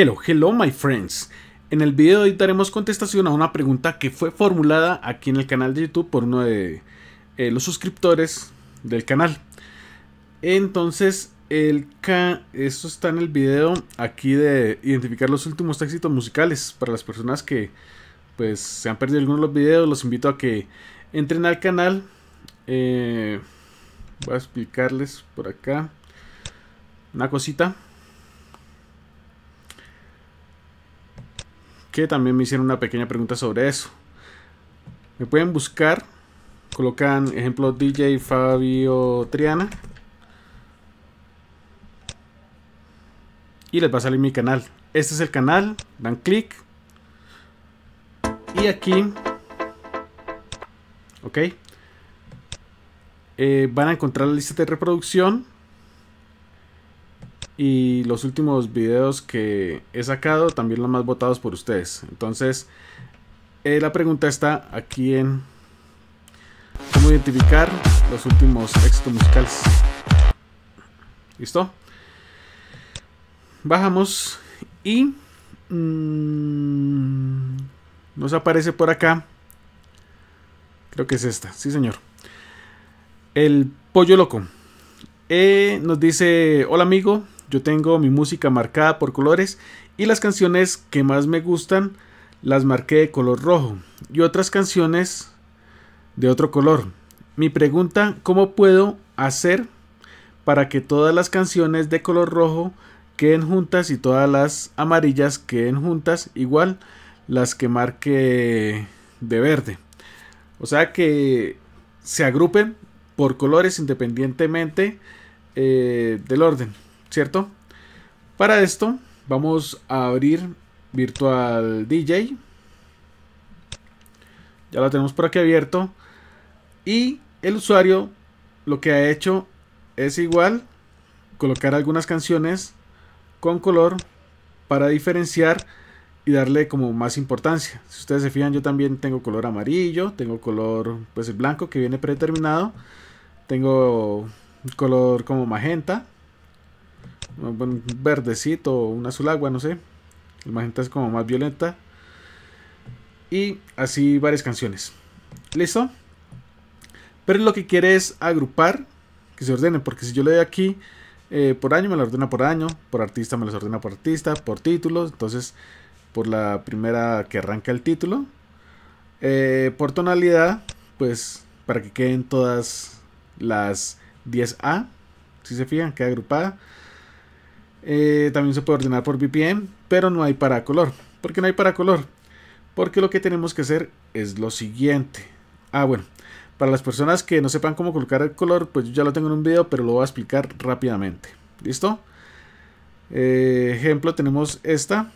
Hello, hello my friends. En el video de hoy daremos contestación a una pregunta que fue formulada aquí en el canal de YouTube por uno de eh, los suscriptores del canal. Entonces, el K, esto está en el video aquí de identificar los últimos éxitos musicales. Para las personas que pues se han perdido algunos de los videos, los invito a que entren al canal. Eh, voy a explicarles por acá una cosita. también me hicieron una pequeña pregunta sobre eso. Me pueden buscar, colocan ejemplo DJ Fabio Triana y les va a salir mi canal. Este es el canal, dan clic y aquí, ok, eh, van a encontrar la lista de reproducción y los últimos videos que he sacado también los más votados por ustedes. Entonces, eh, la pregunta está aquí en cómo identificar los últimos éxitos musicales. ¿Listo? Bajamos y mm, nos aparece por acá. Creo que es esta, sí señor. El pollo loco. Eh, nos dice, hola amigo, yo tengo mi música marcada por colores y las canciones que más me gustan las marqué de color rojo y otras canciones de otro color. Mi pregunta, ¿cómo puedo hacer para que todas las canciones de color rojo queden juntas y todas las amarillas queden juntas igual las que marque de verde? O sea que se agrupen por colores independientemente eh, del orden. ¿cierto? Para esto vamos a abrir Virtual DJ. Ya lo tenemos por aquí abierto. Y el usuario lo que ha hecho es igual colocar algunas canciones con color para diferenciar y darle como más importancia. Si ustedes se fijan, yo también tengo color amarillo, tengo color pues el blanco que viene predeterminado, tengo color como magenta, un verdecito, un azul agua, no sé. El magenta es como más violenta. Y así varias canciones. ¿Listo? Pero lo que quiere es agrupar, que se ordenen, porque si yo le doy aquí eh, por año, me lo ordena por año, por artista me las ordena por artista, por título. entonces por la primera que arranca el título. Eh, por tonalidad, pues para que queden todas las 10A, si se fijan, queda agrupada. Eh, también se puede ordenar por VPN, pero no hay para color. porque no hay para color? Porque lo que tenemos que hacer es lo siguiente. Ah, bueno, para las personas que no sepan cómo colocar el color, pues ya lo tengo en un video, pero lo voy a explicar rápidamente. ¿Listo? Eh, ejemplo, tenemos esta.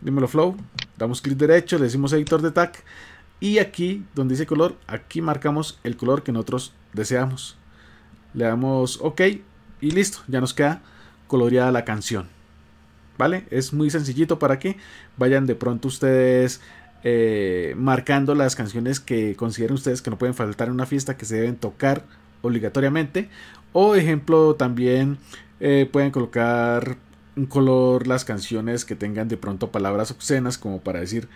Dímelo Flow. Damos clic derecho, le decimos editor de tag. Y aquí, donde dice color, aquí marcamos el color que nosotros deseamos. Le damos OK y listo, ya nos queda coloreada la canción. ¿Vale? Es muy sencillito para que vayan de pronto ustedes eh, marcando las canciones que consideren ustedes que no pueden faltar en una fiesta, que se deben tocar obligatoriamente. O ejemplo, también eh, pueden colocar un color las canciones que tengan de pronto palabras obscenas, como para decir,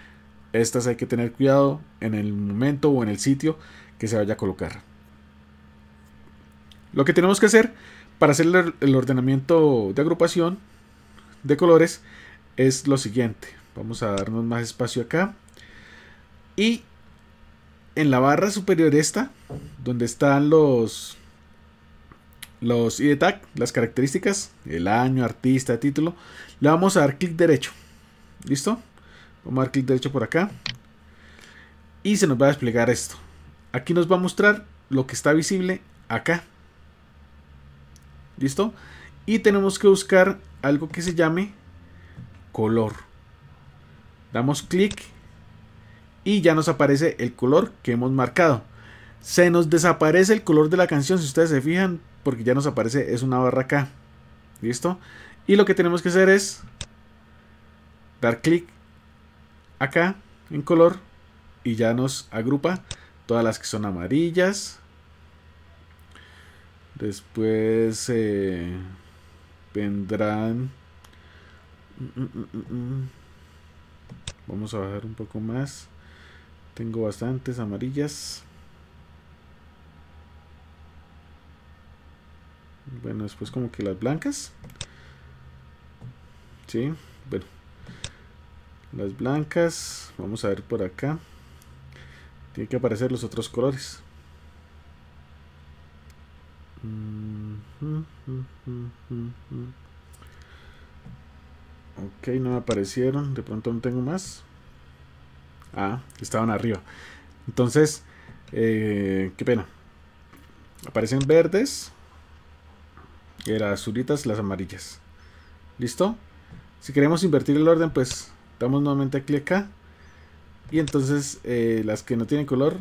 estas hay que tener cuidado en el momento o en el sitio que se vaya a colocar. Lo que tenemos que hacer para hacer el ordenamiento de agrupación de colores es lo siguiente. Vamos a darnos más espacio acá. Y en la barra superior esta, donde están los los ID tag, las características, el año, artista, título, le vamos a dar clic derecho. ¿Listo? Vamos a dar clic derecho por acá. Y se nos va a desplegar esto. Aquí nos va a mostrar lo que está visible acá. ¿Listo? Y tenemos que buscar algo que se llame color. Damos clic y ya nos aparece el color que hemos marcado. Se nos desaparece el color de la canción, si ustedes se fijan, porque ya nos aparece, es una barra acá. ¿Listo? Y lo que tenemos que hacer es dar clic acá en color y ya nos agrupa todas las que son amarillas, Después eh, vendrán... Mm, mm, mm, vamos a bajar un poco más. Tengo bastantes amarillas. Bueno, después como que las blancas. Sí, bueno. Las blancas. Vamos a ver por acá. Tiene que aparecer los otros colores. Ok, no aparecieron. De pronto no tengo más. Ah, estaban arriba. Entonces, eh, qué pena. Aparecen verdes. las azulitas, las amarillas. ¿Listo? Si queremos invertir el orden, pues damos nuevamente clic acá. Y entonces eh, las que no tienen color,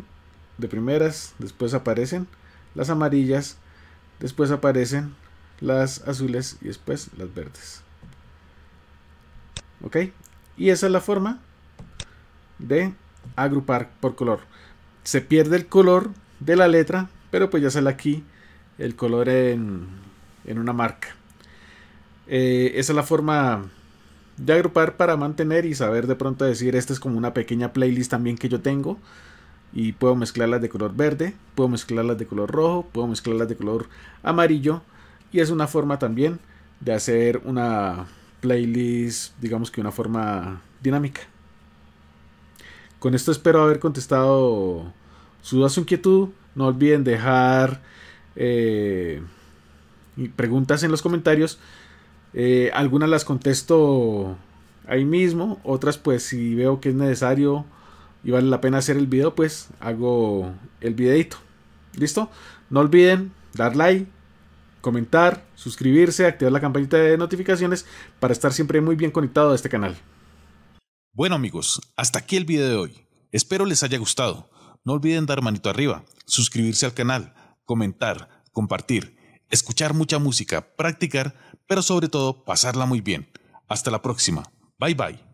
de primeras, después aparecen. Las amarillas Después aparecen las azules y después las verdes. ¿Ok? Y esa es la forma de agrupar por color. Se pierde el color de la letra, pero pues ya sale aquí el color en, en una marca. Eh, esa es la forma de agrupar para mantener y saber de pronto decir, esta es como una pequeña playlist también que yo tengo y puedo mezclarlas de color verde, puedo mezclarlas de color rojo, puedo mezclarlas de color amarillo y es una forma también de hacer una playlist, digamos que una forma dinámica. Con esto espero haber contestado su duda, su inquietud. No olviden dejar eh, preguntas en los comentarios. Eh, algunas las contesto ahí mismo, otras pues si veo que es necesario y vale la pena hacer el video, pues hago el videito. ¿Listo? No olviden dar like, comentar, suscribirse, activar la campanita de notificaciones para estar siempre muy bien conectado a este canal. Bueno amigos, hasta aquí el video de hoy. Espero les haya gustado. No olviden dar manito arriba, suscribirse al canal, comentar, compartir, escuchar mucha música, practicar, pero sobre todo pasarla muy bien. Hasta la próxima. Bye bye.